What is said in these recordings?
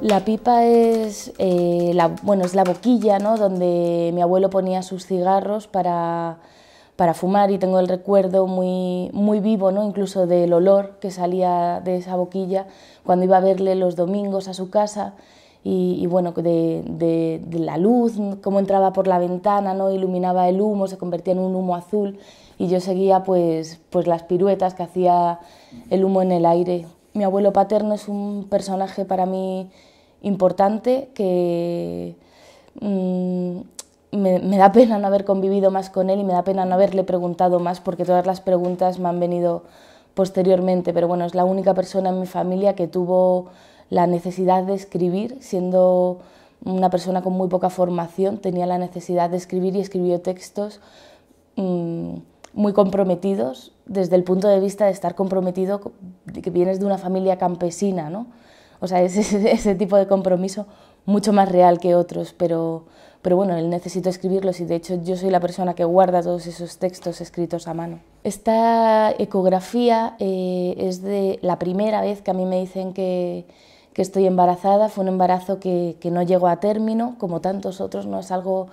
La pipa es, eh, la, bueno, es la boquilla ¿no? donde mi abuelo ponía sus cigarros para, fumar y tengo el recuerdo muy, muy vivo, ¿no? incluso del olor que salía de esa boquilla cuando iba a verle los domingos a su casa y, bueno, de, de, la luz, cómo entraba por la ventana, ¿no? iluminaba el humo, se convertía en un humo azul y yo seguía pues, pues las piruetas que hacía el humo en el aire. Mi abuelo paterno es un personaje para mí importante que mm, me, da pena no haber convivido más con él y me da pena no haberle preguntado más porque todas las preguntas me han venido posteriormente, pero bueno, es la única persona en mi familia que tuvo la necesidad de escribir, siendo una persona con muy poca formación, tenía la necesidad de escribir y escribió textos mm, muy comprometidos desde el punto de vista de estar comprometido que vienes de una familia campesina, ¿no? O sea, es ese tipo de compromiso mucho más real que otros, pero, pero bueno, él necesito escribirlos y de hecho yo soy la persona que guarda todos esos textos escritos a mano. Esta ecografía eh, es de la primera vez que a mí me dicen que, estoy embarazada, fue un embarazo que, no llegó a término, como tantos otros, no es algo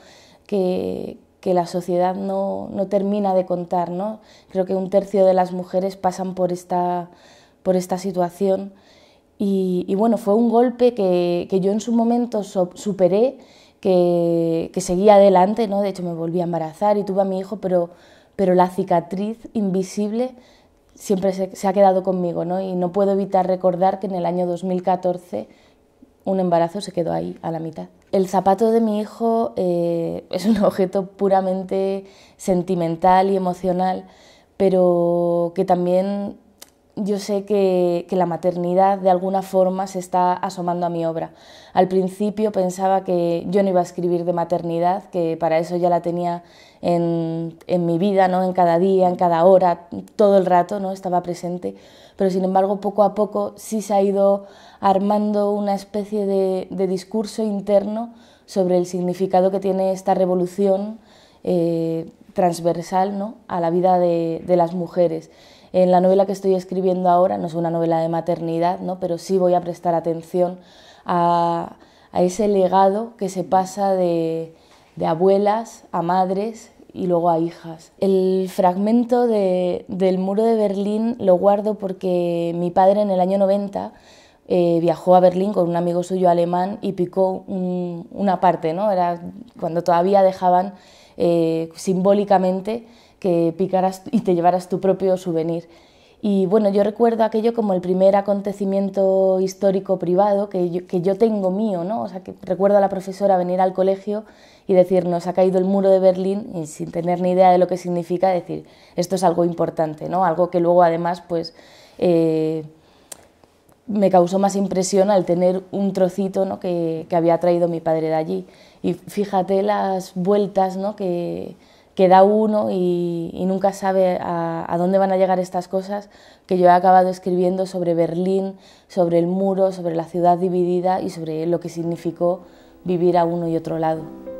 que, la sociedad no, termina de contar. ¿no? Creo que un tercio de las mujeres pasan por esta, por esta situación. Y, bueno, fue un golpe que, yo en su momento superé, que, que seguía adelante, ¿no? De hecho me volví a embarazar y tuve a mi hijo, pero, pero la cicatriz invisible siempre se, ha quedado conmigo, Y no puedo evitar recordar que en el año 2014 un embarazo se quedó ahí, a la mitad. El zapato de mi hijo eh, es un objeto puramente sentimental y emocional, pero que también yo sé que, la maternidad de alguna forma se está asomando a mi obra. Al principio pensaba que yo no iba a escribir de maternidad, que para eso ya la tenía en, mi vida, ¿no? en cada día, en cada hora, todo el rato, ¿no? estaba presente. Pero sin embargo, poco a poco sí se ha ido armando una especie de, discurso interno sobre el significado que tiene esta revolución eh, transversal ¿no? a la vida de las mujeres en la novela que estoy escribiendo ahora, no es una novela de maternidad, ¿no? pero sí voy a prestar atención a, ese legado que se pasa de, abuelas a madres y luego a hijas. El fragmento del muro de Berlín lo guardo porque mi padre en el año 90 eh, viajó a Berlín con un amigo suyo alemán y picó una parte, ¿no? Era cuando todavía dejaban eh, simbólicamente que picaras y te llevaras tu propio souvenir. Y bueno, yo recuerdo aquello como el primer acontecimiento histórico privado que yo, tengo mío, ¿no? O sea, que recuerdo a la profesora venir al colegio y decirnos, ha caído el muro de Berlín y sin tener ni idea de lo que significa, decir, esto es algo importante, ¿no? Algo que luego además, pues... Eh, me causó más impresión al tener un trocito ¿no? que, que, había traído mi padre de allí. Y fíjate las vueltas ¿no? que, Queda uno y, nunca sabe a, dónde van a llegar estas cosas, que yo he acabado escribiendo sobre Berlín, sobre el muro, sobre la ciudad dividida y sobre lo que significó vivir a uno y otro lado.